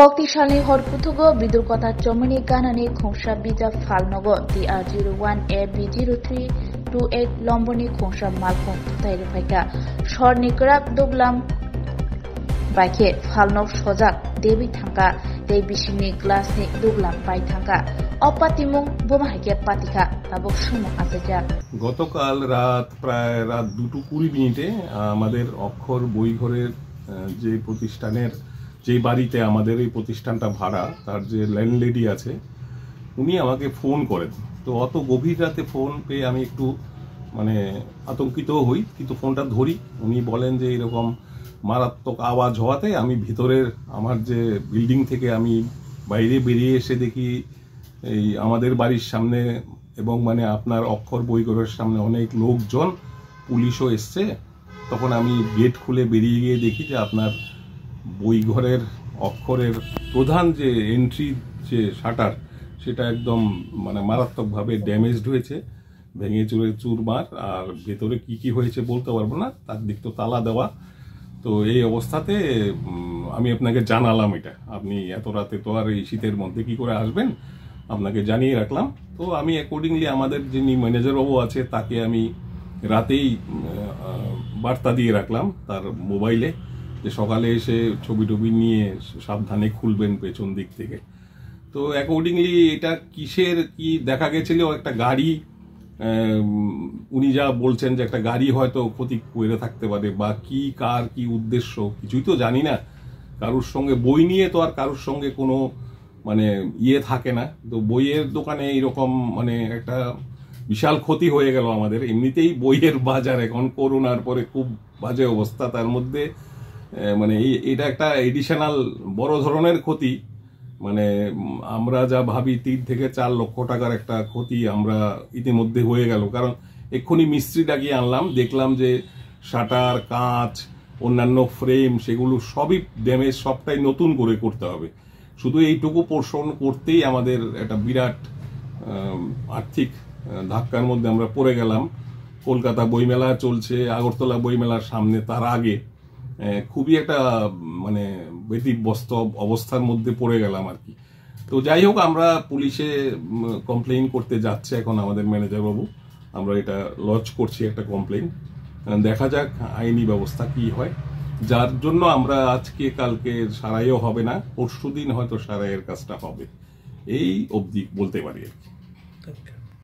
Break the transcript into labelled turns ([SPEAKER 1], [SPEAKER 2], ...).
[SPEAKER 1] কক্তি হর পুথুগ বিদুর কথা চমিনি গানানি বিজা 꺽띠산의 헐푸트고 미들거다 점은이 가난이 공사 비자 팔너고 DR01 AB03 28 লম্বনী খোংসা মালখং তাইরে ফাইকা সর নিকরাক দুগলাম বাইকে ফাল ফালনব সজাগ দেবী থাকা দেই গ্লাস নি দুগলাম বাই থাকা অপাতিমুং বোমা হাইকে পাতিকা তাবক সুমো আছে যা
[SPEAKER 2] গতকাল রাত প্রায় রাত দুটো কুড়ি মিনিটে আমাদের অক্ষর বই ঘরের যে প্রতিষ্ঠানের যেই বাড়িতে আমাদের এই প্রতিষ্ঠানটা ভাড়া তার যে ল্যান্ডলেডি আছে উনি আমাকে ফোন করেন তো অত গভীর রাতে ফোন পেয়ে আমি একটু মানে আতঙ্কিত হই কিন্তু ফোনটা ধরি উনি বলেন যে এরকম মারাত্মক আওয়াজ হওয়াতে আমি ভিতরের আমার যে বিল্ডিং থেকে আমি বাইরে বেরিয়ে এসে দেখি এই আমাদের বাড়ির সামনে এবং মানে আপনার অক্ষর বইগরের সামনে অনেক লোকজন পুলিশও এসছে তখন আমি গেট খুলে বেরিয়ে গিয়ে দেখি যে আপনার বইঘরের অক্ষরের প্রধান যে এন্ট্রি যে শাটার সেটা একদম মানে মারাত্মকভাবে ড্যামেজড হয়েছে ভেঙে চুরে চুরমার আর ভেতরে কি কি হয়েছে বলতে পারবো না তার দিক তো তালা দেওয়া তো এই অবস্থাতে আমি আপনাকে জানালাম এটা আপনি এত রাতে তো আর এই শীতের মধ্যে কি করে আসবেন আপনাকে জানিয়ে রাখলাম তো আমি অ্যাকর্ডিংলি আমাদের যিনি ম্যানেজারবাবু আছে তাকে আমি রাতেই বার্তা দিয়ে রাখলাম তার মোবাইলে যে সকালে এসে ছবি টবি নিয়ে সাবধানে খুলবেন পেছন দিক থেকে তো অ্যাকর্ডিংলি এটা কিসের কি দেখা গেছিল একটা গাড়ি উনি যা বলছেন যে একটা গাড়ি হয়তো ক্ষতি করে থাকতে পারে বা কি কার কি উদ্দেশ্য কিছুই তো জানি না কারোর সঙ্গে বই নিয়ে তো আর কারোর সঙ্গে কোনো মানে ইয়ে থাকে না তো বইয়ের দোকানে এইরকম মানে একটা বিশাল ক্ষতি হয়ে গেল আমাদের এমনিতেই বইয়ের বাজার এখন করোনার পরে খুব বাজে অবস্থা তার মধ্যে মানে এটা একটা এডিশনাল বড় ধরনের ক্ষতি মানে আমরা যা ভাবি তিন থেকে চার লক্ষ টাকার একটা ক্ষতি আমরা ইতিমধ্যে হয়ে গেল কারণ এক্ষুনি মিস্ত্রি ডাকিয়ে আনলাম দেখলাম যে শাটার কাঁচ অন্যান্য ফ্রেম সেগুলো সবই ড্যামেজ সবটাই নতুন করে করতে হবে শুধু এইটুকু পোষণ করতেই আমাদের একটা বিরাট আর্থিক ধাক্কার মধ্যে আমরা পড়ে গেলাম কলকাতা বইমেলা চলছে আগরতলা বইমেলার সামনে তার আগে খুবই একটা মানে ব্যতিব্যস্ত অবস্থার মধ্যে পড়ে গেলাম আর কি তো যাই হোক আমরা পুলিশে কমপ্লেন করতে যাচ্ছে এখন আমাদের ম্যানেজারবাবু আমরা এটা লঞ্চ করছি একটা কমপ্লেন দেখা যাক আইনি ব্যবস্থা কি হয় যার জন্য আমরা আজকে কালকে সারাইও হবে না পরশু দিন হয়তো সারাইয়ের কাজটা হবে এই অবধি বলতে পারি আর কি
[SPEAKER 1] আচ্ছা।